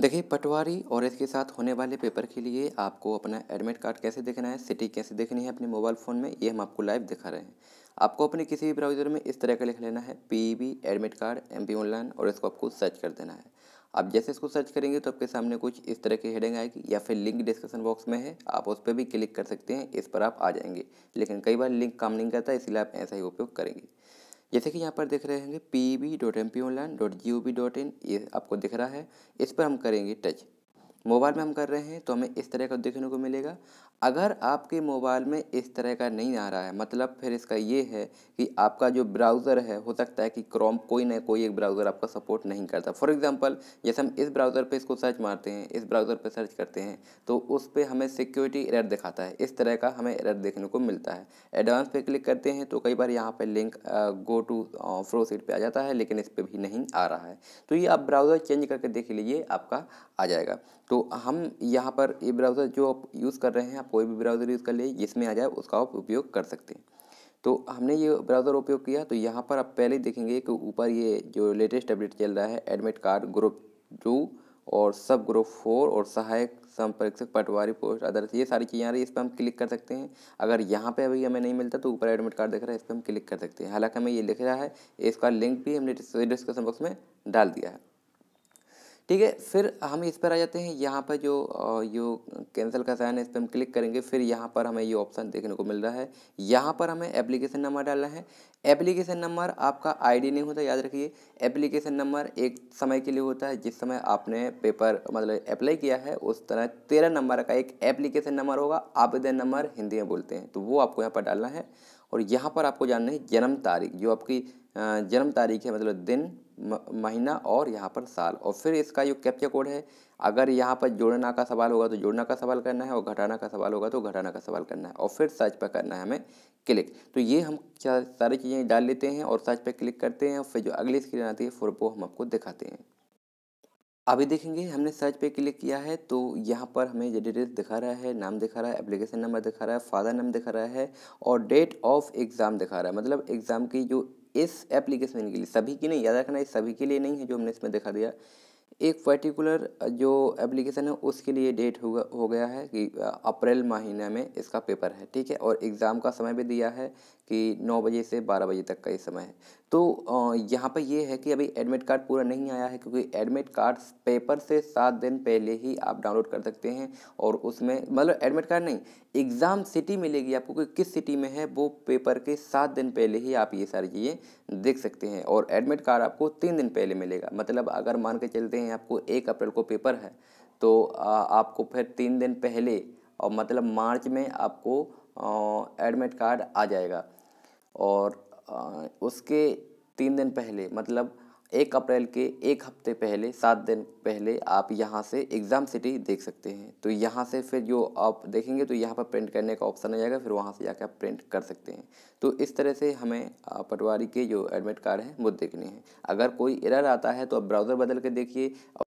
देखिए पटवारी और इसके साथ होने वाले पेपर के लिए आपको अपना एडमिट कार्ड कैसे देखना है सिटी कैसे देखनी है अपने मोबाइल फ़ोन में ये हम आपको लाइव दिखा रहे हैं आपको अपने किसी भी ब्राउज़र में इस तरह का लिख लेना है PEB admit card P online और इसको आपको सर्च कर देना है आप जैसे इसको सर्च करेंगे तो आपके सामने कुछ इस तरह की हेडिंग आएगी या फिर लिंक डिस्क्रिप्शन बॉक्स में है आप उस पर भी क्लिक कर सकते हैं इस पर आप आ जाएंगे लेकिन कई बार लिंक काम नहीं करता इसलिए आप ऐसा ही उपयोग करेंगे जैसे कि यहाँ पर देख रहे होंगे P B dot M P online dot G O V dot in ये आपको दिख रहा है इस पर हम करेंगे टच मोबाइल में हम कर रहे हैं तो हमें इस तरह का देखने को मिलेगा अगर आपके मोबाइल में इस तरह का नहीं आ रहा है मतलब फिर इसका ये है कि आपका जो ब्राउज़र है हो सकता है कि क्रोम कोई ना कोई एक ब्राउज़र आपका सपोर्ट नहीं करता फॉर एग्ज़ाम्पल जैसे हम इस ब्राउज़र पे इसको सर्च मारते हैं इस ब्राउज़र पे सर्च करते हैं तो उस पर हमें सिक्योरिटी एरर दिखाता है इस तरह का हमें एरर देखने को मिलता है एडवांस पे क्लिक करते हैं तो कई बार यहाँ पर लिंक गो टू फ्रो सीट पर आ जाता है लेकिन इस पर भी नहीं आ रहा है तो ये आप ब्राउज़र चेंज करके देख लीजिए आपका आ जाएगा तो तो हम यहाँ पर ये ब्राउज़र जो आप यूज़ कर रहे हैं आप कोई भी ब्राउज़र यूज़ कर लिए जिसमें आ जाए उसका आप उपयोग कर सकते हैं तो हमने ये ब्राउज़र उपयोग किया तो यहाँ पर आप पहले देखेंगे कि ऊपर ये जो लेटेस्ट अपडेट चल रहा है एडमिट कार्ड ग्रुप टू और सब ग्रुप फोर और सहायक से पटवारी पोस्ट अदर ये सारी चीज़ें आ रही है इस पर हम क्लिक कर सकते हैं अगर यहाँ पे अभी हमें नहीं मिलता तो ऊपर एडमिट कार्ड दिख रहा है इस पर हम क्लिक कर सकते हैं हालांकि हमें ये लिख रहा है इसका लिंक भी हमने डिस्क्रिप्शन बॉक्स में डाल दिया है ठीक है फिर हम इस पर आ जाते हैं यहाँ पर जो यो कैंसिल का साइन है इस पर हम क्लिक करेंगे फिर यहाँ पर हमें ये ऑप्शन देखने को मिल रहा है यहाँ पर हमें एप्लीकेशन नंबर डालना है एप्लीकेशन नंबर आपका आईडी नहीं होता याद रखिए एप्लीकेशन नंबर एक समय के लिए होता है जिस समय आपने पेपर मतलब अप्लाई किया है उस तरह तेरह नंबर का एक एप्लीकेशन नंबर होगा आवेदन नंबर हिंदी में बोलते हैं तो वो आपको यहाँ पर डालना है और यहाँ पर आपको जानना है जन्म तारीख जो आपकी जन्म तारीख है मतलब दिन महीना और यहाँ पर साल और फिर इसका जो कैप्चा कोड है अगर यहाँ पर जोड़ना का सवाल होगा तो जोड़ना का सवाल करना है और घटाना का सवाल होगा तो घटाना का सवाल करना है और फिर सर्च पर करना है हमें क्लिक तो ये हम सारी चीज़ें डाल लेते हैं और सर्च पर क्लिक करते हैं और फिर जो अगली स्क्रीन आती है फिर वो हम आपको दिखाते हैं अभी देखेंगे हमने सर्च पे क्लिक किया है तो यहाँ पर हमें ये डिटेल्स दिखा रहा है नाम दिखा रहा है एप्लीकेशन नंबर दिखा रहा है फादर नाम दिखा रहा है और डेट ऑफ एग्ज़ाम दिखा रहा है मतलब एग्ज़ाम की जो इस एप्लीकेशन के लिए सभी की नहीं याद रखना है सभी के लिए नहीं है जो हमने इसमें दिखा दिया एक पर्टिकुलर जो एप्लीकेशन है उसके लिए डेट हुआ हो गया है कि अप्रैल महीने में इसका पेपर है ठीक है और एग्ज़ाम का समय भी दिया है कि नौ बजे से बारह बजे तक का ये समय है तो यहाँ पर ये है कि अभी एडमिट कार्ड पूरा नहीं आया है क्योंकि एडमिट कार्ड पेपर से सात दिन पहले ही आप डाउनलोड कर सकते हैं और उसमें मतलब एडमिट कार्ड नहीं एग्ज़ाम सिटी मिलेगी आपको कि किस सिटी में है वो पेपर के सात दिन पहले ही आप ये सारी चीज़ें देख सकते हैं और एडमिट कार्ड आपको तीन दिन पहले मिलेगा मतलब अगर मान के चलते हैं हैं आपको एक अप्रैल को पेपर है तो आपको फिर तीन दिन पहले और मतलब मार्च में आपको एडमिट कार्ड आ जाएगा और उसके तीन दिन पहले मतलब एक अप्रैल के एक हफ्ते पहले सात दिन पहले आप यहाँ से एग्ज़ाम सिटी देख सकते हैं तो यहाँ से फिर जो आप देखेंगे तो यहाँ पर प्रिंट करने का ऑप्शन आ जाएगा फिर वहाँ से जाकर आप प्रिंट कर सकते हैं तो इस तरह से हमें पटवारी के जो एडमिट कार्ड हैं वो देखने हैं अगर कोई एरर आता है तो आप ब्राउज़र बदल के देखिए